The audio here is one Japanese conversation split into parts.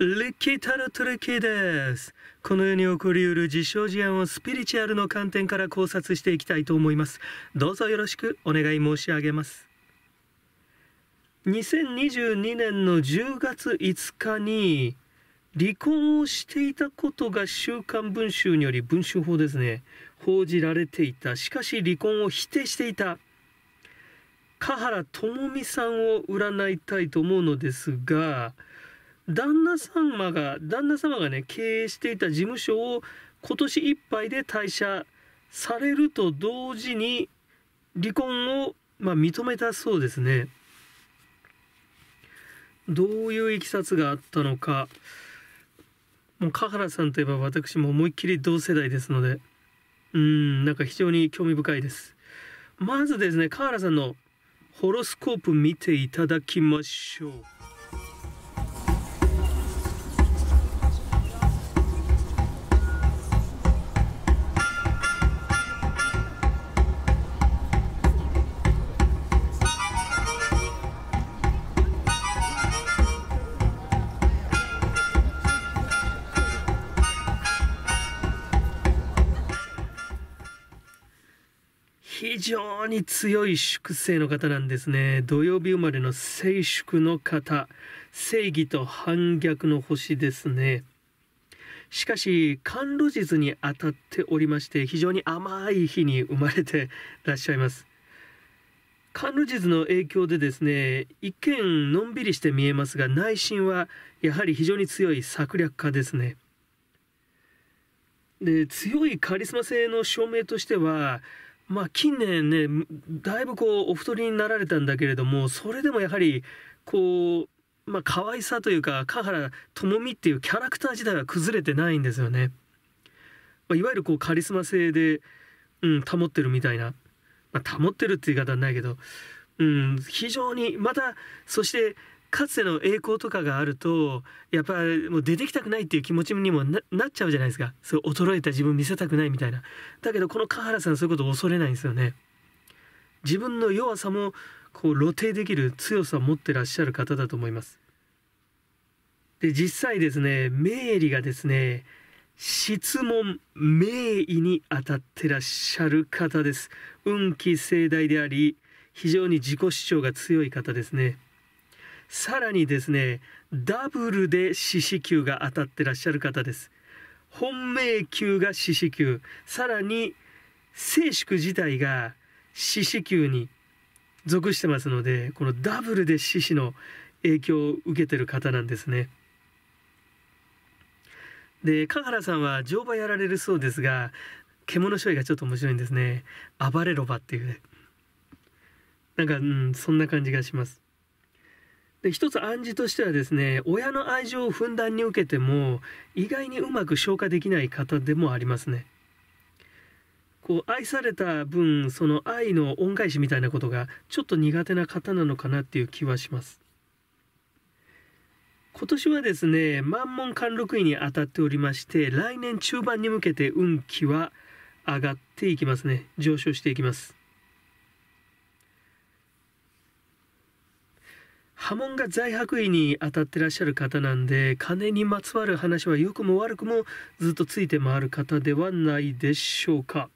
ルッキータロトルッキーです。この世に起こりうる実証事案をスピリチュアルの観点から考察していきたいと思います。どうぞよろしくお願い申し上げます。2022年の10月5日に離婚をしていたことが週刊文春により文春法ですね、報じられていた。しかし離婚を否定していた。香原朋美さんを占いたいと思うのですが、旦那様が旦那様がね経営していた事務所を今年いっぱいで退社されると同時に離婚を、まあ、認めたそうですね。どういういきさつがあったのかもう香原さんといえば私も思いっきり同世代ですのでうんなんか非常に興味深いですまずですね香原さんのホロスコープ見ていただきましょう。非常に強い粛清の方なんですね。土曜日生まれの静粛の方。正義と反逆の星ですね。しかし、甘露術に当たっておりまして、非常に甘い日に生まれてらっしゃいます。甘露ル術の影響でですね一見のんびりして見えますが内心はやはり非常に強い策略家ですねで強いカリスマ性の証明としてはまあ、近年ねだいぶこうお太りになられたんだけれどもそれでもやはりこうまあ可愛さというか香原朋美っていうキャラクター自体は崩れてないんですよね。まあ、いわゆるこうカリスマ性で、うん、保ってるみたいな、まあ、保ってるっていう言い方はないけど、うん、非常にまたそしてかつての栄光とかがあるとやっぱもう出てきたくないっていう気持ちにもなっちゃうじゃないですかそう衰えた自分見せたくないみたいなだけどこの川原さんそういうことを恐れないんですよね自分の弱さもこう露呈できる強さを持ってらっしゃる方だと思いますで実際ですね名理がですね質問名医に当たってらっしゃる方です運気盛大であり非常に自己主張が強い方ですねさらにですねダブルで四死球が当たってらっしゃる方です本命球が四死球さらに静粛自体が四死球に属してますのでこのダブルで四死の影響を受けてる方なんですね。で香原さんは乗馬やられるそうですが獣処理がちょっと面白いんですね暴れろばっていうねなんか、うん、そんな感じがしますで一つ暗示としてはですね親の愛情をふんだんに受けても意外にうまく消化できない方でもありますね。こう愛された分その愛の恩返しみたいなことがちょっと苦手な方なのかなっていう気はします。今年はですね満門貫禄位に当たっておりまして来年中盤に向けて運気は上がっていきますね上昇していきます。波紋が在白位に当たってらっしゃる方なんで金にまつわる話は良くも悪くもずっとついて回る方ではないでしょうか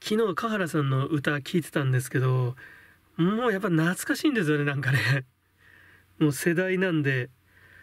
昨日香原さんの歌聴いてたんですけどもうやっぱ懐かしいんですよねなんかねもう世代なんで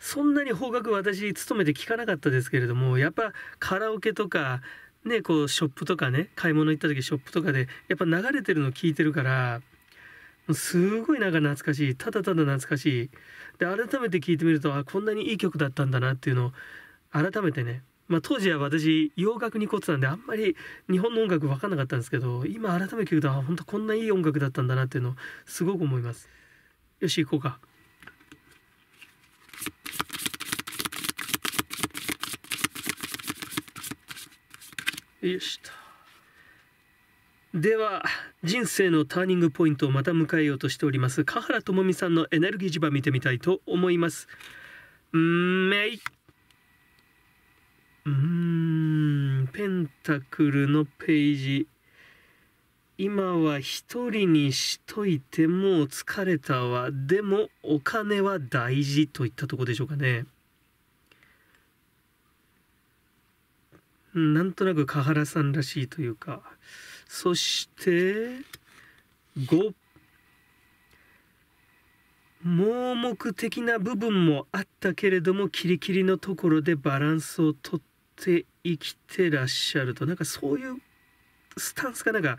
そんなに方角私勤めて聞かなかったですけれどもやっぱカラオケとかねこうショップとかね買い物行った時ショップとかでやっぱ流れてるの聞いてるからすごいなんか懐かしいただただ懐かしいで改めて聴いてみるとあこんなにいい曲だったんだなっていうのを改めてね、まあ、当時は私洋楽に凝ってたんであんまり日本の音楽分かんなかったんですけど今改めて聞くとあ本当こんないい音楽だったんだなっていうのをすごく思いますよし行こうかよしとでは人生のターニングポイントをまた迎えようとしております香原朋美さんのエネルギー磁場見てみたいと思いますうんめいうんペンタクルのページ今は一人にしといてもう疲れたわでもお金は大事といったとこでしょうかねなんとなく香原さんらしいというかそして5盲目的な部分もあったけれどもキリキリのところでバランスをとって生きてらっしゃるとなんかそういうスタンスがなんか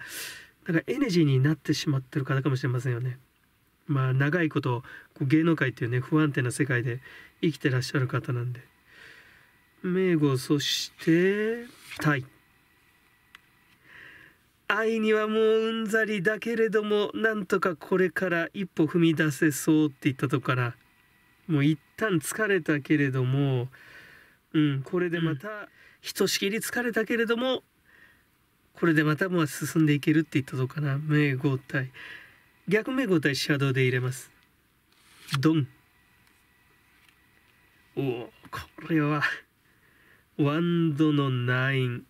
なんかエネジーになってしまってる方かもしれませんよね。まあ長いこと芸能界っていうね不安定な世界で生きてらっしゃる方なんで。名護そしてタイ。愛にはもううんざりだけれどもなんとかこれから一歩踏み出せそうって言ったとこからもう一旦疲れたけれども、うん、これでまたひとしきり疲れたけれども、うん、これでまたもう進んでいけるって言ったとこかな名号体逆名号体シャドウで入れますドンおおこれはワンドのナイン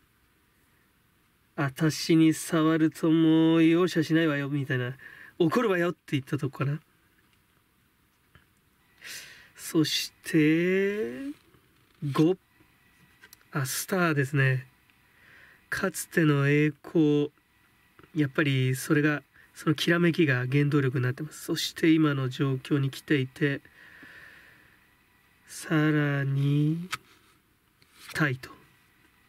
私に触るともう容赦しないわよ、みたいな。怒るわよって言ったとこかな。そして、5。あ、スターですね。かつての栄光。やっぱりそれが、そのきらめきが原動力になってます。そして今の状況に来ていて、さらに、タイと。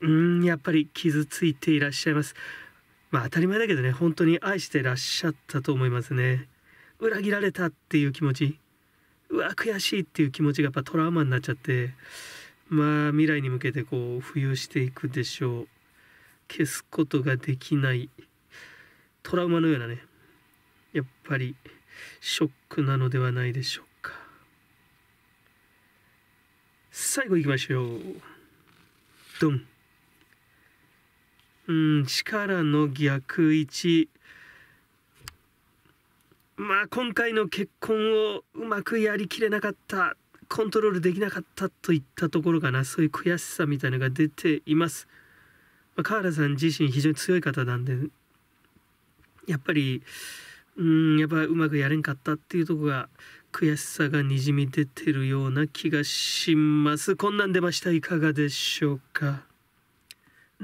うんやっぱり傷ついていらっしゃいますまあ当たり前だけどね本当に愛してらっしゃったと思いますね裏切られたっていう気持ちうわ悔しいっていう気持ちがやっぱトラウマになっちゃってまあ未来に向けてこう浮遊していくでしょう消すことができないトラウマのようなねやっぱりショックなのではないでしょうか最後いきましょうドンうん、力の逆位置。まあ、今回の結婚をうまくやりきれなかった、コントロールできなかったといったところかな、そういう悔しさみたいなのが出ています。まあ、河原さん自身非常に強い方なんで、やっぱり、うん、やっぱうまくやれんかったっていうとこが悔しさがにじみ出てるような気がします。こんなん出ました。いかがでしょうか。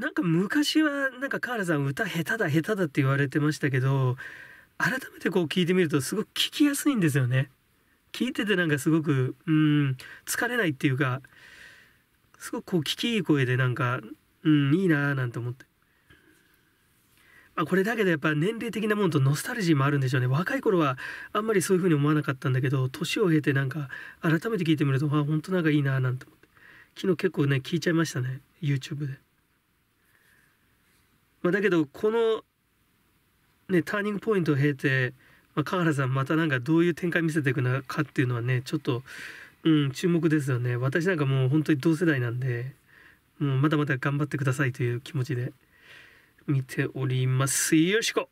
なんか昔はなんかカーラさん歌下手だ下手だって言われてましたけど改めてこう聞いてみるとすごく聞きやすいんですよね。聞いててなんかすごくうん疲れないっていうかすごくこう聞きいい声でなんかうんいいなーなんて思って。まあ、これだけどやっぱ年齢的なものとノスタルジーもあるんでしょうね若い頃はあんまりそういうふうに思わなかったんだけど年を経てなんか改めて聞いてみるとあ本当なんかいいなあ。なんて思って昨日結構ね聞いちゃいましたね YouTube で。まあ、だけどこの、ね、ターニングポイントを経て、まあ、川原さんまたなんかどういう展開見せていくのかっていうのはねちょっと、うん、注目ですよね私なんかもう本当に同世代なんでもうまだまだ頑張ってくださいという気持ちで見ておりますよしこ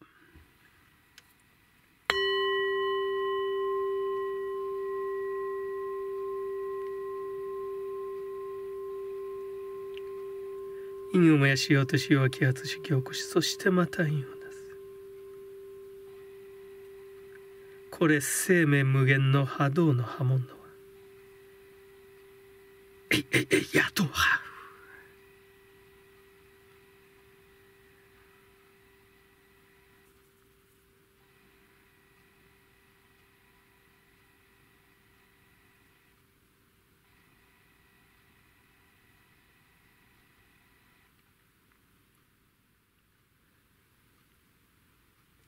因を燃やしようとしよう起こしそしてまた因を出すこれ生命無限の波動の波紋のえいえいえい野党は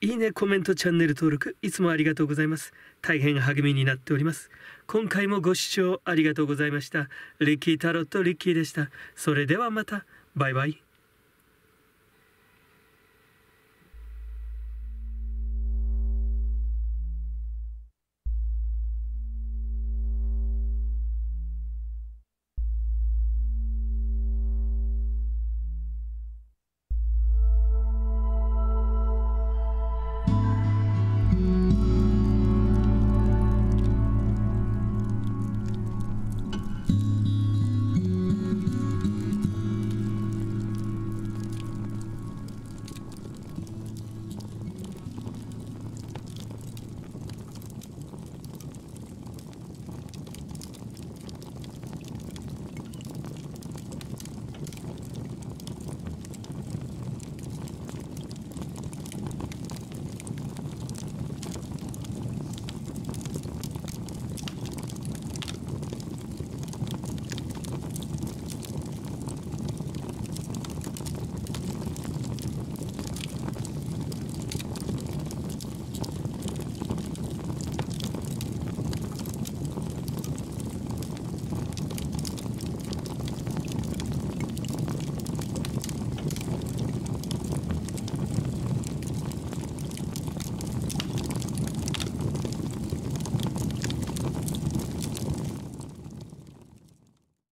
いいね、コメント、チャンネル登録、いつもありがとうございます。大変励みになっております。今回もご視聴ありがとうございました。リッキータロットリッキーでした。それではまた。バイバイ。